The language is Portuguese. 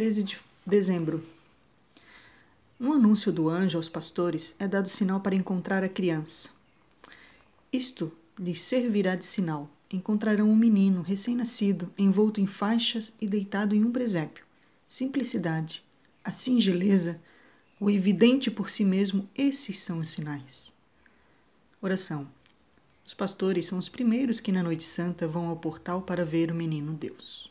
13 de dezembro. Um anúncio do anjo aos pastores é dado sinal para encontrar a criança. Isto lhes servirá de sinal. Encontrarão um menino recém-nascido, envolto em faixas e deitado em um presépio. Simplicidade, a singeleza, o evidente por si mesmo, esses são os sinais. Oração. Os pastores são os primeiros que na noite santa vão ao portal para ver o menino Deus.